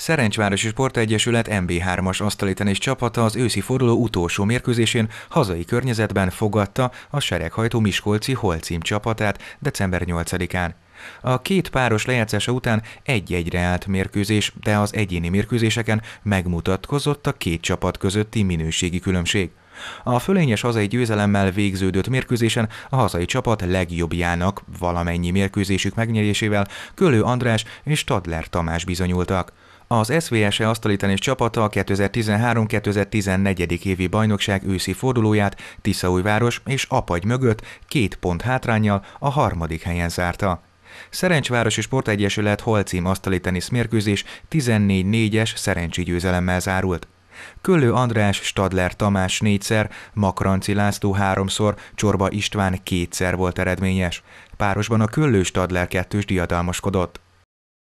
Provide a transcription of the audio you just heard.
Szerencsvárosi Sportegyesület MB3-as asztalitenés csapata az őszi forduló utolsó mérkőzésén hazai környezetben fogadta a sereghajtó Miskolci Holcím csapatát december 8-án. A két páros lejátszása után egy-egyre állt mérkőzés, de az egyéni mérkőzéseken megmutatkozott a két csapat közötti minőségi különbség. A fölényes hazai győzelemmel végződött mérkőzésen a hazai csapat legjobbjának valamennyi mérkőzésük megnyerésével Kölő András és Tadler Tamás bizonyultak. Az SVSE asztalitani csapata a 2013-2014. évi bajnokság őszi fordulóját Tiszaújváros és Apagy mögött két pont hátrányjal a harmadik helyen zárta. Szerencsvárosi Sportegyesület holcím asztali mérkőzés 14-4-es szerencsi győzelemmel zárult. Köllő András, Stadler Tamás négyszer, Makranci László háromszor, Csorba István kétszer volt eredményes. Párosban a Köllő Stadler kettős diadalmaskodott.